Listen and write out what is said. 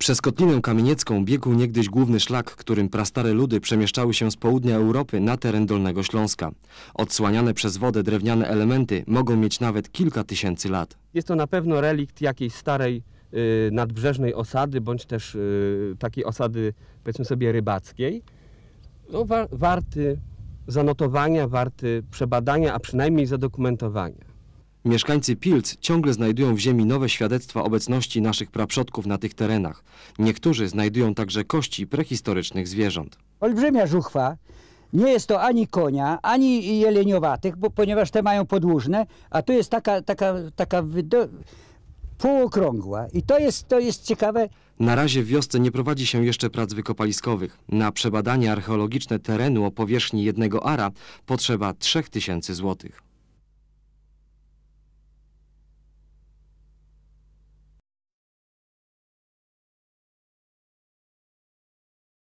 Przez Kotlinę Kamieniecką biegł niegdyś główny szlak, którym prastare ludy przemieszczały się z południa Europy na teren Dolnego Śląska. Odsłaniane przez wodę drewniane elementy mogą mieć nawet kilka tysięcy lat. Jest to na pewno relikt jakiejś starej y, nadbrzeżnej osady, bądź też y, takiej osady, powiedzmy sobie, rybackiej. No, wa warty zanotowania, warty przebadania, a przynajmniej zadokumentowania. Mieszkańcy Pilc ciągle znajdują w ziemi nowe świadectwa obecności naszych praprzodków na tych terenach. Niektórzy znajdują także kości prehistorycznych zwierząt. Olbrzymia żuchwa, nie jest to ani konia, ani jeleniowatych, bo, ponieważ te mają podłużne, a tu jest taka, taka, taka wydo... półokrągła. I to jest, to jest ciekawe. Na razie w wiosce nie prowadzi się jeszcze prac wykopaliskowych. Na przebadanie archeologiczne terenu o powierzchni jednego ara potrzeba 3000 złotych.